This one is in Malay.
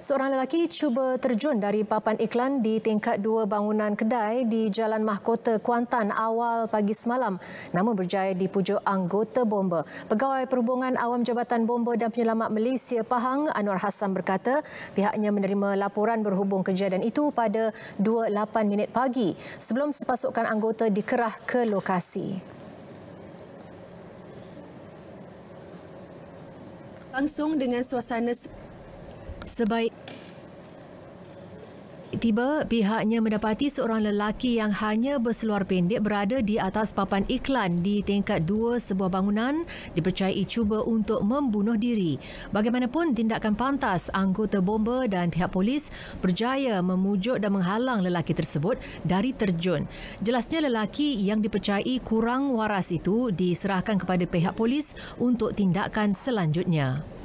Seorang lelaki cuba terjun dari papan iklan di tingkat dua bangunan kedai di Jalan Mahkota Kuantan awal pagi semalam. Namun berjaya dipujuk anggota bomba. Pegawai Perhubungan Awam Jabatan Bomba dan Penyelamat Malaysia Pahang Anwar Hassan berkata pihaknya menerima laporan berhubung kejadian itu pada 2.8 minit pagi sebelum sepasukan anggota dikerah ke lokasi. Langsung dengan suasana sebaik tiba pihaknya mendapati seorang lelaki yang hanya berseluar pendek berada di atas papan iklan di tingkat dua sebuah bangunan dipercayai cuba untuk membunuh diri. Bagaimanapun tindakan pantas, anggota bomba dan pihak polis berjaya memujuk dan menghalang lelaki tersebut dari terjun. Jelasnya lelaki yang dipercayai kurang waras itu diserahkan kepada pihak polis untuk tindakan selanjutnya.